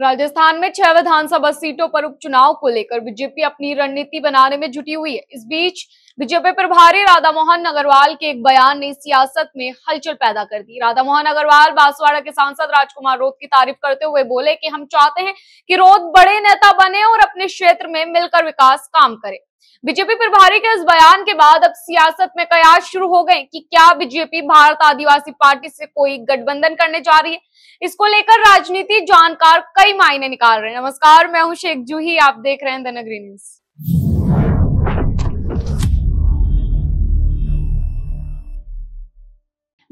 राजस्थान में छह विधानसभा सीटों पर उपचुनाव को लेकर बीजेपी अपनी रणनीति बनाने में जुटी हुई है इस बीच बीजेपी प्रभारी राधा मोहन अग्रवाल के एक बयान ने सियासत में हलचल पैदा कर दी राधा मोहन अग्रवाल बांसवाड़ा के सांसद राजकुमार रोत की तारीफ करते हुए बोले कि हम चाहते हैं कि रोत बड़े नेता बने और अपने क्षेत्र में मिलकर विकास काम करे बीजेपी प्रभारी के इस बयान के बाद अब सियासत में कयास शुरू हो गए कि क्या बीजेपी भारत आदिवासी पार्टी से कोई गठबंधन करने जा रही है इसको लेकर राजनीति जानकार कई मायने निकाल रहे हैं नमस्कार मैं हूं शेख जूही आप देख रहे हैं द नगरी न्यूज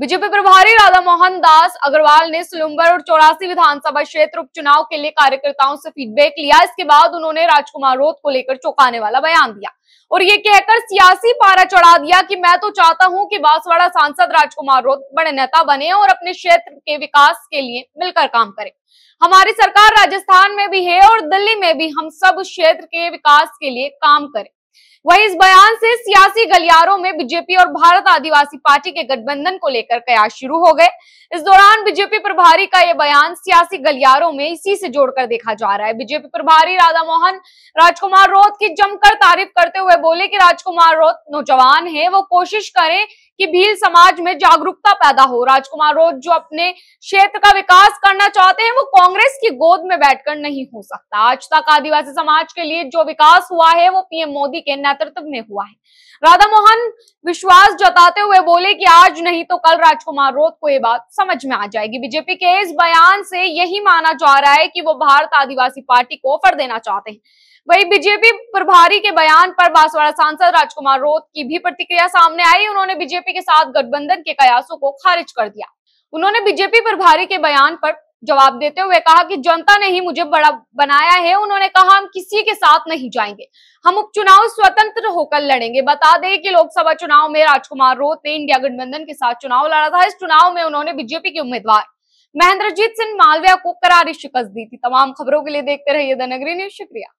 बीजेपी प्रभारी राधा मोहन दास अग्रवाल ने सिलुम्बर और चौरासी विधानसभा क्षेत्र उपचुनाव के लिए कार्यकर्ताओं से फीडबैक लिया इसके बाद उन्होंने राजकुमार रोत को लेकर चौंकाने वाला बयान दिया और ये कहकर सियासी पारा चढ़ा दिया कि मैं तो चाहता हूं कि बांसवाड़ा सांसद राजकुमार रोत बड़े नेता बने और अपने क्षेत्र के विकास के लिए मिलकर काम करे हमारी सरकार राजस्थान में भी है और दिल्ली में भी हम सब क्षेत्र के विकास के लिए काम करें वहीं इस बयान से सियासी गलियारों में बीजेपी और भारत आदिवासी पार्टी के गठबंधन को लेकर कयास शुरू हो गए इस दौरान बीजेपी प्रभारी का यह बयान सियासी गलियारों में इसी से जोड़कर देखा जा रहा है बीजेपी प्रभारी राधा मोहन राजकुमार रोत की जमकर तारीफ करते हुए बोले कि राजकुमार रोत नौजवान है वो कोशिश करें कि भील समाज में जागरूकता पैदा हो राजकुमार रोज जो अपने क्षेत्र का विकास करना चाहते हैं वो कांग्रेस की गोद में बैठकर नहीं हो सकता आज तक आदिवासी समाज के लिए जो विकास हुआ है वो पीएम मोदी के नेतृत्व में हुआ है राधा मोहन विश्वास जताते हुए बोले कि आज नहीं तो कल राजकुमार रोत को ये बात समझ में आ जाएगी बीजेपी के इस बयान से यही माना जा रहा है कि वो भारत आदिवासी पार्टी को ऑफर देना चाहते हैं वहीं बीजेपी प्रभारी के बयान पर बांसवाड़ा सांसद राजकुमार रोत की भी प्रतिक्रिया सामने आई उन्होंने बीजेपी के साथ गठबंधन के कयासों को खारिज कर दिया उन्होंने बीजेपी प्रभारी के बयान पर जवाब देते हुए कहा कि जनता ने ही मुझे बड़ा बनाया है उन्होंने कहा हम किसी के साथ नहीं जाएंगे हम उपचुनाव स्वतंत्र होकर लड़ेंगे बता दें कि लोकसभा चुनाव में राजकुमार रोत ने इंडिया गठबंधन के साथ चुनाव लड़ा था इस चुनाव में उन्होंने बीजेपी के उम्मीदवार महेंद्रजीत सिंह मालविया को करारी शिकस्त दी थी तमाम खबरों के लिए देखते रहिए द नगरी न्यूज शुक्रिया